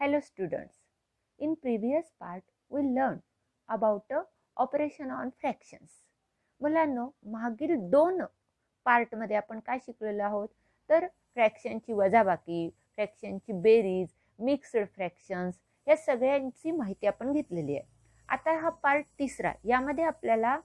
Hello students, in previous part we learn about a operation on fractions. मुलांनो मागील दोन पार्टमध्ये आपण काय शिकलेलो आहोत तर फ्रॅक्शनची वजाबाकी फ्रॅक्शनची बेरीज मिक्स्ड फ्रॅक्शन्स या सगळ्यांची माहिती आपण घेतलेली आहे आता हा पार्ट तिसरा यामध्ये आपल्याला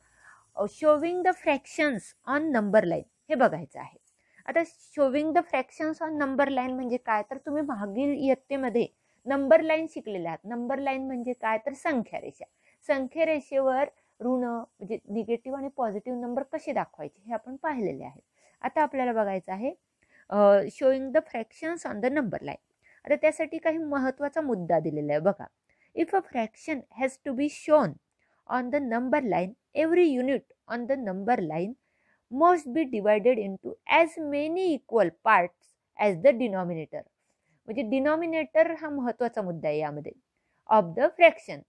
showing the fractions on number line हे बघायचं आहे आता showing the fractions on number line म्हणजे काय तर तुम्ही मागील इयत्तेमध्ये नंबर लाईन शिकलेल्या आहेत नंबर लाईन म्हणजे काय तर संख्या रेषा संख्या रेषेवर ऋण म्हणजे निगेटिव्ह आणि पॉझिटिव्ह नंबर कसे दाखवायचे हे आपण पाहिलेले आहे आता आपल्याला बघायचं आहे showing the fractions on the number line आता त्यासाठी काही महत्त्वाचा मुद्दा दिलेला आहे बघा if a fraction has to be shown on the number line every unit on the number line must be divided into as many equal parts as the denominator म्हणजे denominator हा महत्त्वाचा मुद्दा आहे यामध्ये ऑफ द फ्रॅक्शन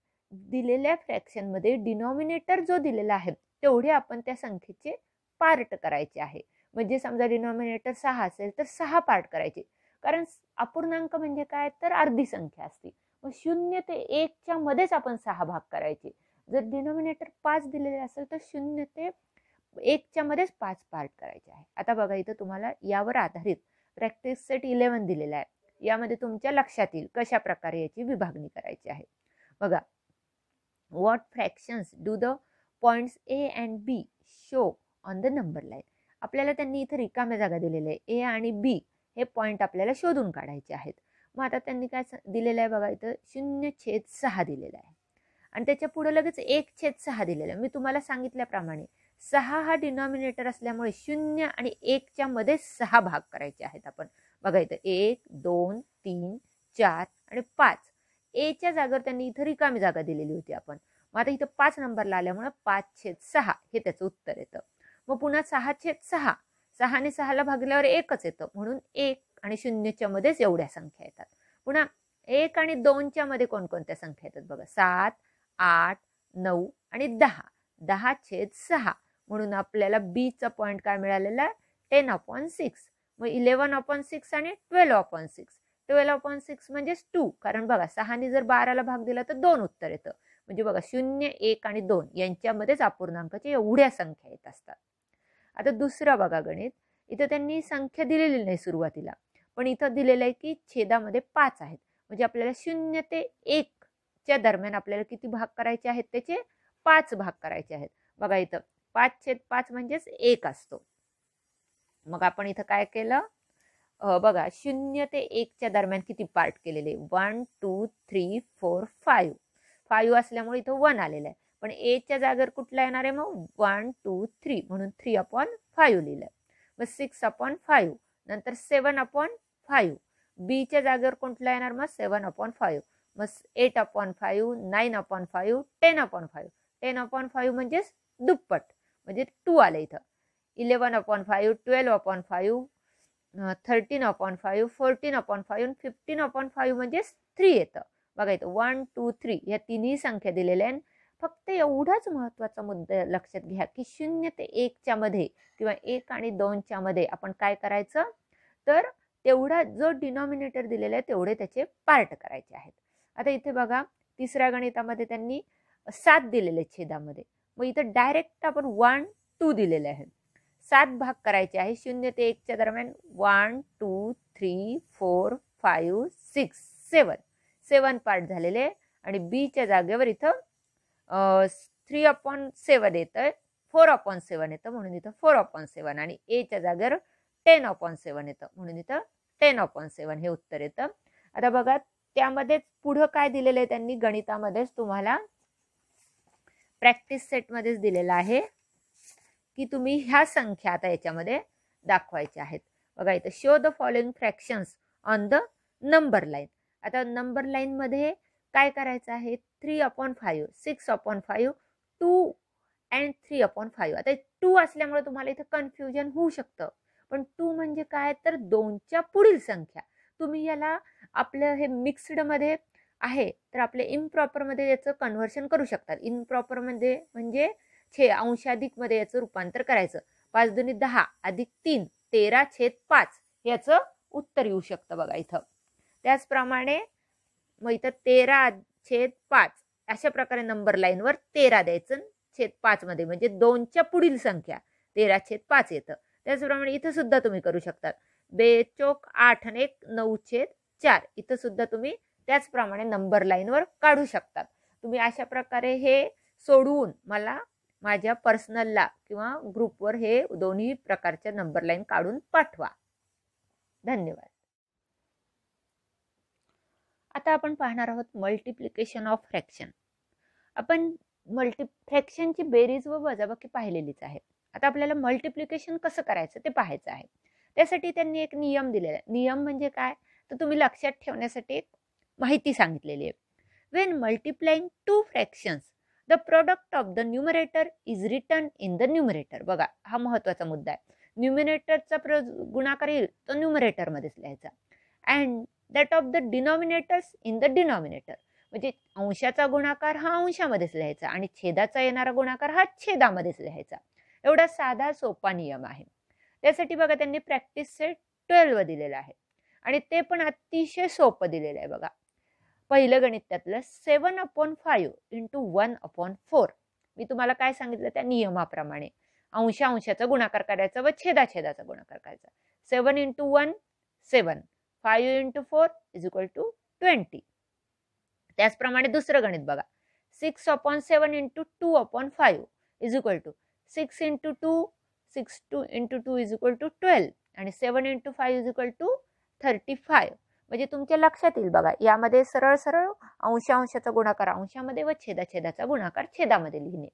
दिलेल्या फ्रॅक्शनमध्ये denominator जो दिलेला आहे तेवढे आपण त्या संख्येचे पार्ट करायचे आहे म्हणजे समजा डिनॉमिनेटर सहा असेल तर सहा पार्ट करायचे कारण अपूर्णांक म्हणजे काय तर अर्धी संख्या असते मग शून्य ते एकच्या मध्येच आपण सहा भाग करायचे जर डिनॉमिनेटर पाच दिलेले असेल तर शून्य ते एकच्या मध्येच पाच पार्ट करायचे आहे आता बघा इथं तुम्हाला यावर आधारित प्रॅक्टिस सेट इलेव्हन दिलेला आहे यामध्ये तुमच्या लक्षात येईल कशा प्रकारे याची विभागणी करायची आहे बघा what fractions do the points A and B show on the number line आपल्याला त्यांनी इथे रिकाम्या जागा दिलेल्या आहे ए आणि बी हे पॉईंट आपल्याला शोधून काढायचे आहेत मग आता त्यांनी काय दिलेलं आहे बघा इथं शून्य छेद सहा दिलेला आहे आणि त्याच्या पुढे लगेच एक छेद सहा दिलेला आहे मी तुम्हाला सांगितल्याप्रमाणे सहा हा डिनॉमिनेटर असल्यामुळे शून्य आणि एकच्या मध्ये सहा भाग करायचे आहेत आपण बघा इथं एक दोन तीन चार आणि पाच एच्या जागेवर त्यांनी इथं रिकामी जागा दिलेली होती आपण मग आता इथं पाच नंबरला आल्यामुळं पाच छेद सहा हे त्याचं उत्तर येतं मग पुन्हा सहा छेद सहा सहा आणि सहाला भागल्यावर एकच येतं म्हणून एक आणि शून्यच्या मध्येच एवढ्या संख्या येतात पुन्हा एक आणि दोनच्या मध्ये कोणकोणत्या संख्या येतात बघा सात आठ नऊ आणि दहा दहा छेद सहा म्हणून आपल्याला बीचा पॉईंट काय मिळालेला आहे टेन अपॉइंट सिक्स मग इलेव्हन अपॉन सिक्स आणि twelve upon six twelve upon six म्हणजेच टू कारण बघा सहाने जर बाराला भाग दिला तर दोन उत्तर येतं म्हणजे बघा शून्य एक आणि दोन यांच्यामध्येच अपूर्णांकाच्या एवढ्या संख्या येत असतात आता दुसरं बघा गणित इथं त्यांनी संख्या दिलेली नाही सुरुवातीला पण इथं दिलेलं आहे की छेदामध्ये पाच आहेत म्हणजे आपल्याला शून्य ते एकच्या च्या दरम्यान आपल्याला किती भाग करायचे आहेत त्याचे पाच भाग करायचे आहेत बघा इथं पाच छेद पाच म्हणजेच एक असतो मग आपण इथं काय केलं बघा शून्य ते एकच्या दरम्यान किती पार्ट केलेले one two three four five five असल्यामुळे इथं वन आलेलं आहे पण एच्या जागेवर कुठला येणार आहे मग वन टू थ्री म्हणून थ्री अपॉन फाईव्ह लिहिलं आहे मग सिक्स अपॉन फाईव्ह नंतर सेवन अपॉन फाईव्ह बीच्या जागेवर कुठला येणार मग सेवन अपॉन फाईव्ह मग eight upon five nine upon five ten upon five ten upon five म्हणजेच दुप्पट म्हणजे टू आलं इथं eleven upon five twelve upon five thirteen upon five fourteen upon five fifteen upon five म्हणजेच three येतं बघा येतं वन टू थ्री ह्या तिन्ही संख्या दिलेल्या आहेत फक्त एवढाच महत्त्वाचा मुद्दा लक्षात घ्या की शून्य ते एकच्या मध्ये किंवा एक आणि दोनच्या मध्ये आपण काय करायचं तर तेवढा जो डिनॉमिनेटर दिलेला आहे तेवढे त्याचे पार्ट करायचे आहेत आता इथे बघा तिसऱ्या गणितामध्ये त्यांनी सात दिलेले छेदामध्ये मग इथं डायरेक्ट आपण वन टू दिलेले आहेत सात भाग करायचे आहे शून्य ते एकच्या दरम्यान one two three four five six seven seven part झालेले आणि बीच्या जागेवर इथं थ्री अपॉन सेवन येतं फोर अपॉन सेवन येतं म्हणून इथं फोर अपॉन सेवन आणि एच्या जागेवर टेन अपॉन सेवन येतं म्हणून इथं टेन अपॉन सेवन हे उत्तर येतं आता बघा त्यामध्येच पुढं काय दिलेलं आहे त्यांनी गणितामध्येच तुम्हाला प्रॅक्टिस सेटमध्येच दिलेलं आहे की तुम्ही ह्या संख्या आता याच्यामध्ये दाखवायच्या आहेत बघा इथं show the following fractions on the number line आता नंबर लाईनमध्ये काय करायचं आहे three upon five six upon five two and three upon five आता टू असल्यामुळे तुम्हाला इथं कन्फ्युजन होऊ शकतं पण टू म्हणजे काय तर दोनच्या पुढील संख्या तुम्ही याला आपलं हे मिक्सडमध्ये आहे तर आपले इम्प्रॉपरमध्ये याचं कन्व्हर्शन करू शकतात इम्प्रॉपरमध्ये म्हणजे छे अंश मध्ये याचं रूपांतर करायचं पाच दोन्ही दहा अधिक तीन तेरा छेद पाच याचं उत्तर येऊ शकतं बघा इथं त्याचप्रमाणे मग इथं तेरा छेद पाच अशा प्रकारे नंबर लाईनवर तेरा द्यायचं छेद पाचमध्ये म्हणजे दोनच्या पुढील संख्या तेरा छेद पाच येतं त्याचप्रमाणे इथं सुद्धा तुम्ही करू शकतात बे चोक आठ आणि एक नऊ छेद चार इथं सुद्धा तुम्ही त्याचप्रमाणे नंबर लाईनवर काढू शकतात तुम्ही अशा प्रकारे हे सोडवून मला माझ्या पर्सनलला किंवा ग्रुपवर हे दोन्ही प्रकारच्या नंबर लाईन काढून पाठवा धन्यवाद आता आपण पाहणार आहोत मल्टिप्लिकेशन ऑफ फ्रॅक्शन आपण मल्टी फ्रॅक्शनची बेरीज व वजाबाकी पाहिलेलीच आहे आता आपल्याला मल्टिप्लिकेशन कसं करायचं ते पाहायचं आहे त्यासाठी त्यांनी एक नियम दिलेला आहे नियम म्हणजे काय तर तुम्ही लक्षात ठेवण्यासाठी एक माहिती सांगितलेली आहे when multiplying two fractions the product of the numerator is return in the numerator बघा हा महत्वाचा मुद्दा आहे न्युमिनेटरचा प्र गुणाकार येईल तो न्युमरेटरमध्येच लिहायचा and that of the denominators in the denominator म्हणजे अंशाचा गुणाकार हा अंशामध्येच लिहायचा आणि छेदाचा येणारा गुणाकार हा छेदामध्येच लिहायचा एवढा साधा सोपा नियम आहे त्यासाठी बघा त्यांनी प्रॅक्टिस सेट ट्वेल्व दिलेला आहे आणि ते पण अतिशय सोपं दिलेलं आहे बघा पहिलं गणित त्यातलं seven upon five into one upon four मी तुम्हाला काय सांगितलं त्या नियमाप्रमाणे अंश अंशाचा गुणाकार करायचा व छेदा छेदाचा गुणाकार करायचा seven into one seven five into four is equal to twenty त्याचप्रमाणे दुसरं गणित बघा six upon seven into two upon five is equal to six into two six two into two is equal to twelve आणि seven into five is equal to thirty five म्हणजे तुमच्या लक्षात येईल बघा यामध्ये सरळ सरळ अंशांशाचा गुणाकार अंशामध्ये व छेदाछेदाचा गुणाकार छेदामध्ये लिहिणे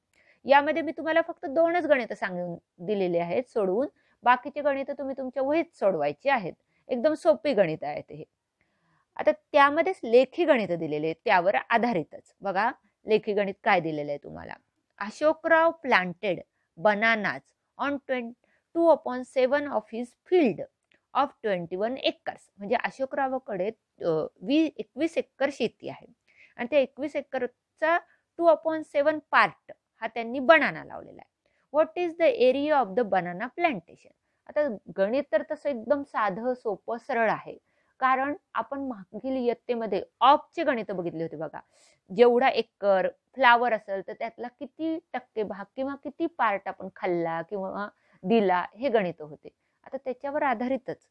यामध्ये मी तुम्हाला फक्त दोनच गणितं सांगून दिलेली आहेत सोडवून बाकीचे गणितं तुम्ही तुमच्या वहीत सोडवायची आहेत एकदम सोपी गणित आहेत हे आता त्यामध्येच लेखी गणितं दिलेले आहेत त्यावर आधारितच बघा लेखी गणित काय दिलेलं आहे तुम्हाला अशोकराव प्लांटेड बनानाच on twenty two upon seven of his field of twenty one acres म्हणजे अशोकरावाकडे वी एकवीस एकर शेती आहे आणि त्या एकवीस एकरचा टू अपॉन सेवन पार्ट हा त्यांनी बनाना लावलेला आहे what is the area of the banana plantation आता गणित तर तसं एकदम साधं सोपं सरळ आहे कारण आपण मागील इयत्तेमध्ये ऑफचे गणित बघितले होते बघा जेवढा एकर फ्लावर असेल तर त्यातला किती टक्के भाग किंवा किती पार्ट आपण खाल्ला किंवा दिला हे गणित होते आता त्याच्यावर आधारितच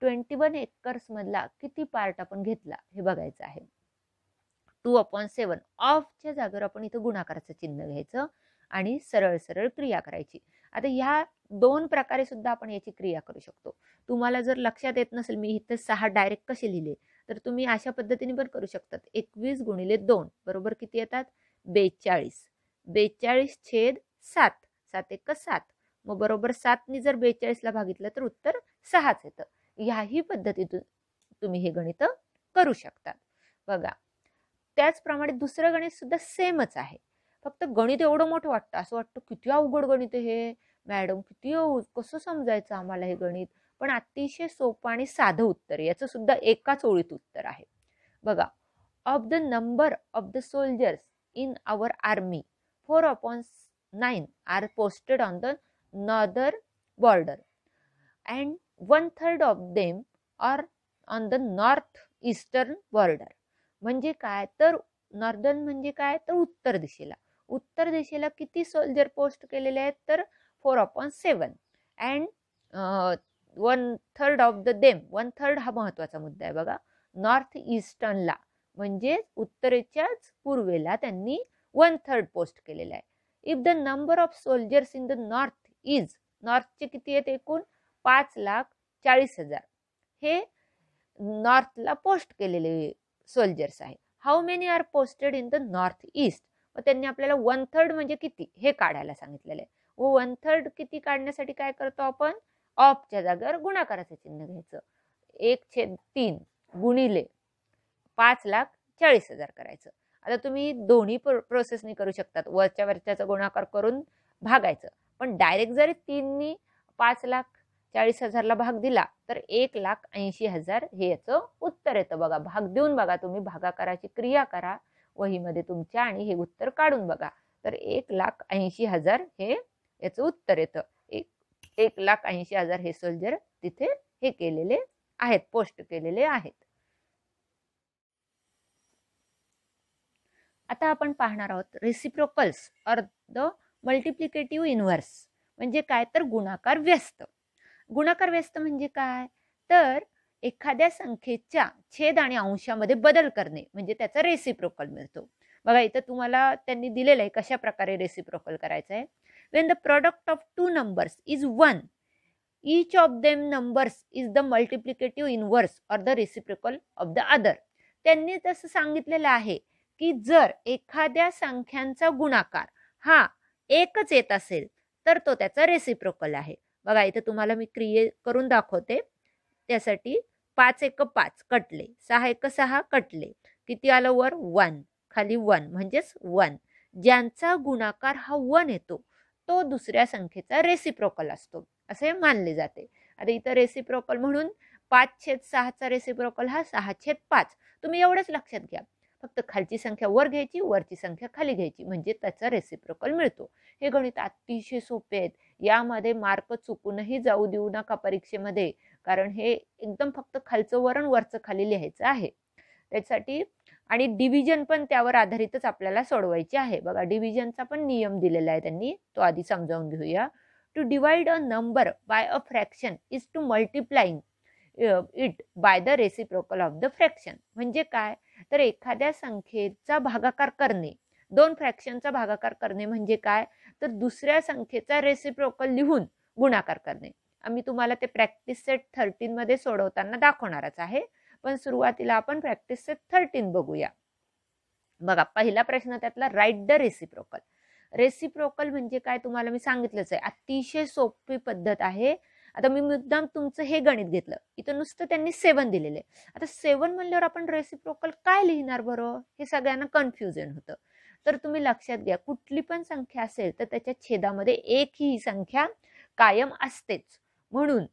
ट्वेंटी वन एकर्समधला किती पार्ट आपण घेतला हे बघायचं आहे टू अपॉन सेवन ऑफच्या जागेवर आपण इथं गुणाकाराचं चिन्ह घ्यायचं आणि सरळ सरळ क्रिया करायची आता ह्या दोन प्रकारे सुद्धा आपण याची क्रिया करू शकतो तुम्हाला जर लक्षात येत नसेल मी इथं सहा डायरेक्ट कसे लिहिले तर तुम्ही अशा पद्धतीने पण करू शकतात एकवीस गुणिले दोन बरोबर किती येतात बेचाळीस बेचाळीस छेद सात सात एक सात मग बरोबर सातनी जर बेचाळीसला भागितलं तर उत्तर सहाच येतं ह्याही पद्धतीतून तुम्ही हे गणित करू शकता बघा त्याचप्रमाणे दुसरं गणित सुद्धा सेमच आहे फक्त गणित एवढं मोठं वाटतं असं वाटतं किती अवघड गणित हे मॅडम किती कसं समजायचं आम्हाला हे गणित पण अतिशय सोपं आणि साधं उत्तर याचं सुद्धा एकाच ओळीत उत्तर आहे बघा of the number of the soldiers in our army four upon nine are posted on the northern border and one third of them or on the north eastern border म्हणजे काय तर नॉर्दर्न म्हणजे काय तर उत्तर दिशेला उत्तर दिशेला किती सोल्जर पोस्ट केलेले आहेत तर four upon seven and one third of the them one third हा महत्वाचा मुद्दा आहे बघा नॉर्थ ईस्टर्नला म्हणजे उत्तरेच्याच पूर्वेला त्यांनी वन थर्ड पोस्ट केलेला आहे if the number of soldiers in the north is नॉर्थचे किती आहेत एकूण पाच लाख चाळीस हजार हे नॉर्थला पोस्ट केलेले सोल्जर्स आहेत how many are posted in the north east मग त्यांनी आपल्याला वन थर्ड म्हणजे किती हे काढायला सांगितलेलं आहे व वन थर्ड किती काढण्यासाठी काय करतो आपण ऑफच्या जागेवर गुणाकाराचं चिन्ह घ्यायचं एक छेद तीन गुणिले पाच लाख चाळीस हजार करायचं आता तुम्ही दोन्ही प्रोसेसनी करू शकतात वरच्या वरच्याचा गुणाकार करून भागायचं पण डायरेक्ट जर तीननी पाच लाख चाळीस हजारला भाग दिला तर एक लाख ऐंशी हजार हे याचं उत्तर येतं बघा भाग देऊन बघा तुम्ही भागाकाराची क्रिया करा वहीमध्ये तुमच्या आणि हे उत्तर काढून बघा तर एक लाख ऐंशी हजार हे याचं उत्तर येतं एक एक लाख ऐंशी हजार हे सोल्जर तिथे हे केलेले आहेत पोस्ट केलेले आहेत आता आपण पाहणार आहोत रेसिप्रोकल्स अर्ध मल्टिप्लिकेटिव्ह इन्व्हर्स म्हणजे काय तर गुणाकार व्यस्त गुणाकार व्यस्त म्हणजे काय तर एखाद्या संख्येच्या छेद आणि अंशामध्ये बदल करणे म्हणजे त्याचा रेसिप्रोकल मिळतो बघा इथं तुम्हाला त्यांनी दिलेलं आहे कशा प्रकारे रेसिप्रोकल करायचं आहे when the product of two numbers is one each of them numbers is the multiplicative inverse or the reciprocal of the other त्यांनी तसं सांगितलेलं आहे की जर एखाद्या संख्यांचा गुणाकार हा एकच येत असेल तर तो त्याचा रेसिप्रोकल आहे बघा इथं तुम्हाला मी क्रिये करून दाखवते त्यासाठी पाच एक पाच कटले सहा एक सहा कटले किती आलं वर वन खाली वन म्हणजेच वन ज्यांचा गुणाकार हा वन येतो तो दुसऱ्या संख्येचा रेसिप्रोकल असतो असे मानले जाते आता इथं रेसिप्रोकल म्हणून पाच छेद सहाचा रेसिप्रोकल हा सहा छेद पाच तुम्ही एवढंच लक्षात घ्या फक्त खालची संख्या वर घ्यायची वरची संख्या खाली घ्यायची म्हणजे त्याचा रेसिप्रोकल मिळतो हे गणित अतिशय सोपे आहेत यामध्ये मार्क चुकूनही जाऊ देऊ नका परीक्षेमध्ये कारण हे एकदम फक्त खालचं वरण वरचं खाली लिहायचं आहे त्यासाठी आणि डिव्हिजन पण त्यावर आधारितच आपल्याला सोडवायची आहे बघा डिव्हिजनचा पण नियम दिलेला आहे त्यांनी तो आधी समजावून घेऊया to divide a number by a fraction is to multiplying it by the reciprocal of the fraction म्हणजे काय तर एखाद्या संख्येचा भागाकार करणे दोन फ्रॅक्शनचा भागाकार करणे म्हणजे काय तर दुसऱ्या संख्येचा रेसिप्रोकल लिहून गुणाकार करणे आम्ही तुम्हाला ते प्रॅक्टिस सेट मध्ये सोडवताना दाखवणारच आहे पण सुरुवातीला आपण प्रॅक्टिस सेट थर्टीन बघूया बघा पहिला प्रश्न त्यातला राईट द रेसिप्रोकल रेसिप्रोकल म्हणजे काय तुम्हाला मी सांगितलंच आहे अतिशय सोपी पद्धत आहे आता मी मुद्दाम तुमचं हे गणित घेतलं इथं नुसतं त्यांनी सेवन दिलेलं आहे आता सेवन म्हणल्यावर आपण रेसिप्रोकल काय लिहिणार बरं हे सगळ्यांना कन्फ्युजन होतं तर तुम्ही लक्षात घ्या कुठली पण संख्या असेल तर त्याच्या छेदामध्ये एक ही संख्या कायम असतेच म्हणून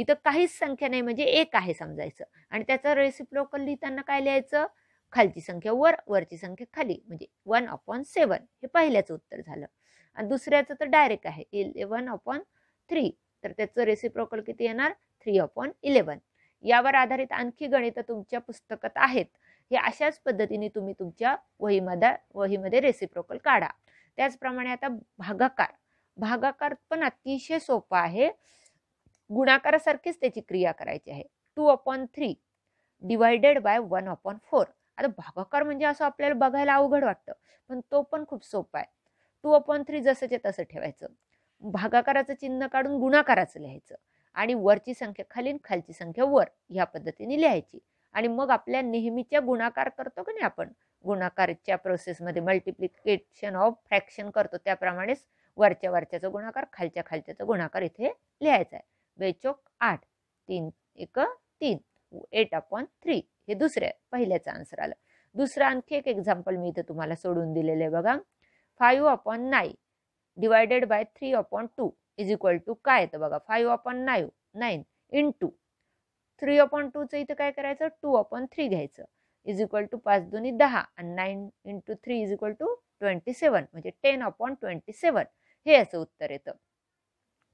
इथं काहीच संख्या नाही म्हणजे एक आहे समजायचं आणि त्याचं रेसिप्रोकल लिहिताना काय लिहायचं खालची संख्या वर वरची संख्या खाली म्हणजे वन अपॉन सेवन हे पहिल्याचं उत्तर झालं आणि दुसऱ्याचं तर डायरेक्ट आहे इलेवन अपॉन थ्री तर त्याचं रेसिप्रोकल किती येणार थ्री अपॉन इलेवन यावर आधारित आणखी गणितं तुमच्या पुस्तकात आहेत हे अशाच पद्धतीने तुम्ही तुमच्या वहीमध्ये वहीमध्ये रेसिप्रोकल काढा त्याचप्रमाणे आता भागाकार भागाकार पण अतिशय सोपा आहे गुणाकारासारखीच त्याची क्रिया करायची आहे two upon three divided by one upon four आता भागाकार म्हणजे असं आपल्याला बघायला अवघड वाटतं पण तो पण खूप सोपा आहे टू अपॉन थ्री जसंचे तसं ठेवायचं भागाकाराचं चिन्ह काढून गुणाकाराचं लिहायचं आणि वरची संख्या खालीन खालची संख्या वर ह्या पद्धतीने लिहायची आणि मग आपल्या नेहमीच्या गुणाकार करतो की नाही आपण गुणाकारच्या प्रोसेसमध्ये मल्टिप्लिकेशन ऑफ फ्रॅक्शन करतो त्याप्रमाणेच वरच्या वरच्याचा गुणाकार खालच्या खालच्याचा गुणाकार इथे लिहायचा आहे बेचोक आठ तीन एक तीन एट अपॉन थ्री हे दुसरे पहिल्याचं आन्सर आलं दुसरं आणखी एक एक्झाम्पल मी इथे तुम्हाला सोडून दिलेलं आहे बघा five upon nine divided by three upon two is equal to काय तर बघा five upon nine nine into three upon टूचं इथं काय करायचं टू अपॉन थ्री घ्यायचं इज इक्वल टू पाच दोन्ही दहा आणि nine into three is equal to twenty seven म्हणजे टेन अपॉन ट्वेंटी सेवन हे असं उत्तर येतं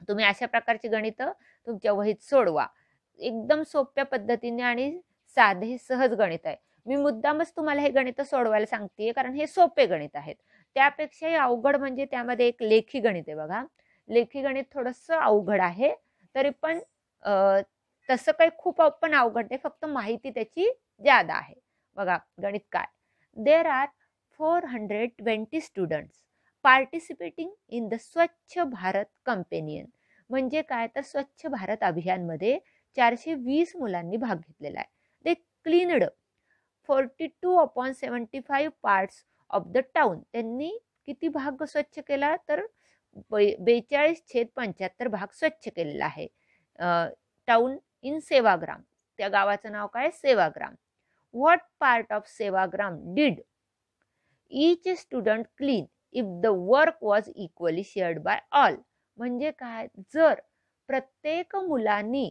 तुम्ही अशा प्रकारची गणितं तुमच्या वहीत सोडवा एकदम सोप्या पद्धतीने आणि साधे सहज गणित आहे मी मुद्दामच तुम्हाला हे गणित सोडवायला सांगते कारण हे सोपे गणित आहेत त्यापेक्षाही अवघड म्हणजे त्यामध्ये एक लेखी गणित आहे बघा लेखी गणित थोडस अवघड आहे तरी पण तसं काही खूप पण अवघड नाही फक्त माहिती त्याची जादा आहे बघा गणित काय there are four hundred twenty students participating in the Swachh Bharat companion म्हणजे काय तर स्वच्छ भारत अभियानमध्ये चारशे वीस मुलांनी भाग घेतलेला आहे they cleaned forty two upon seventy five parts of the town त्यांनी किती भाग स्वच्छ केला तर बे बेचाळीस छेद पंच्याहत्तर भाग स्वच्छ केलेला आहे टाउन इन सेवाग्राम त्या गावाचं नाव काय Sevagram what part of Sevagram did each student clean if the work was equally shared by all म्हणजे काय जर प्रत्येक मुलांनी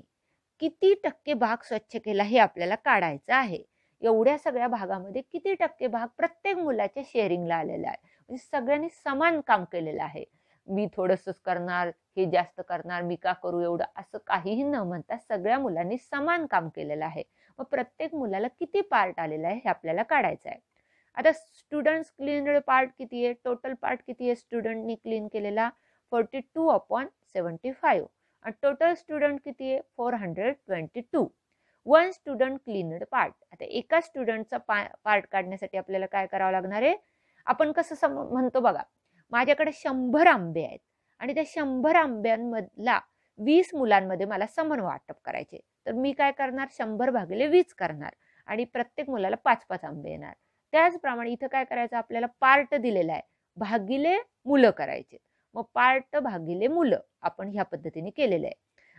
किती टक्के भाग स्वच्छ केला हे आपल्याला काढायचं आहे एवढ्या सगळ्या भागामध्ये किती टक्के भाग प्रत्येक मुलाच्या शेअरिंगला आलेला आहे म्हणजे सगळ्यांनी समान काम केलेलं आहे मी थोडंसंच करणार हे जास्त करणार मी का करू एवढं असं काहीही न म्हणता सगळ्या मुलांनी समान काम केलेलं आहे मग प्रत्येक मुलाला किती पार्ट आलेला आहे हे आपल्याला काढायचं आहे आता स्टुडंट्स क्लीन पार्ट किती आहे टोटल पार्ट किती आहे स्टुडंटनी क्लीन केलेला forty two upon seventy five आणि टोटल स्टुडंट किती आहे four hundred twenty to one student cleaned part आता एका स्टुडंटचा पा पार्ट काढण्यासाठी आपल्याला काय करावं लागणार आहे आपण कसं सम म्हणतो बघा माझ्याकडे शंभर आंबे आहेत आणि त्या शंभर आंब्यांमधला वीस मुलांमध्ये मला समन वाटप करायचे तर मी काय करणार शंभर भागिले वीस करणार आणि प्रत्येक मुलाला पाच पाच आंबे येणार त्याचप्रमाणे इथं काय करायचं आपल्याला पार्ट दिलेला आहे भागिले मुलं करायचे मग पार्ट भागिले मुलं आपण ह्या पद्धतीने केलेलं आहे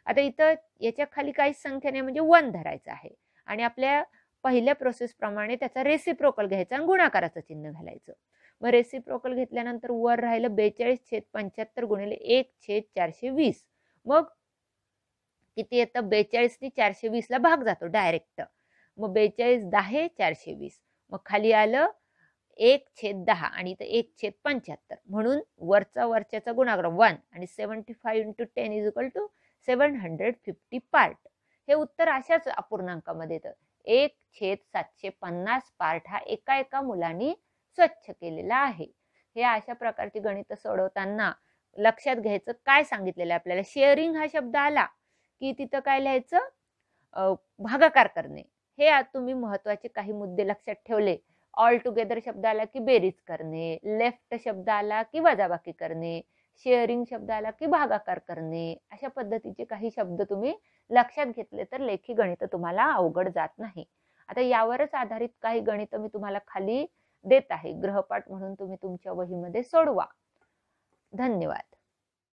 आता इथं याच्या खाली काहीच संख्या नाही म्हणजे वन धरायचं आहे आणि आपल्या पहिल्या प्रोसेसप्रमाणे त्याचा रेसिप्रोकल घ्यायचा आणि गुणाकाराचं चिन्ह घालायचं मग रेसिप्रोकल घेतल्यानंतर वर राहिलं बेचाळीस छेद पंच्याहत्तर गुणिले एक छेद चारशे वीस मग किती येतं बेचाळीसनी चारशे वीसला भाग जातो डायरेक्ट मग बेचाळीस दहा चारशे वीस मग खाली आलं एक छेद दहा आणि इथं एक छेद पंच्याहत्तर म्हणून वरचा वरच्याचा गुणाकार वन आणि seventy five into ten is equal to seven hundred fifty part हे उत्तर अशाच अपूर्णांकामध्ये येतं एक छेद सातशे पन्नास पार्ट हा एका एका मुलांनी स्वच्छ केलेला आहे हे अशा प्रकारची गणित सोडवताना लक्षात घ्यायचं काय सांगितलेलं आपल्याला शेअरिंग हा शब्द आला की तिथं काय लिहायचं भागाकार करणे हे तुम्ही महत्वाचे काही मुद्दे लक्षात ठेवले ऑल टुगेदर शब्द आला की बेरीज करणे लेफ्ट शब्द आला की वजाबाकी करणे शेअरिंग शब्द आला की भागाकार करणे अशा पद्धतीचे काही शब्द तुम्ही लक्षात घेतले तर लेखी गणित तुम्हाला अवघड जात नाही आता यावरच आधारित काही गणित मी तुम्हाला खाली देत आहे ग्रहपाठ म्हणून तुम्ही तुमच्या वहीमध्ये सोडवा धन्यवाद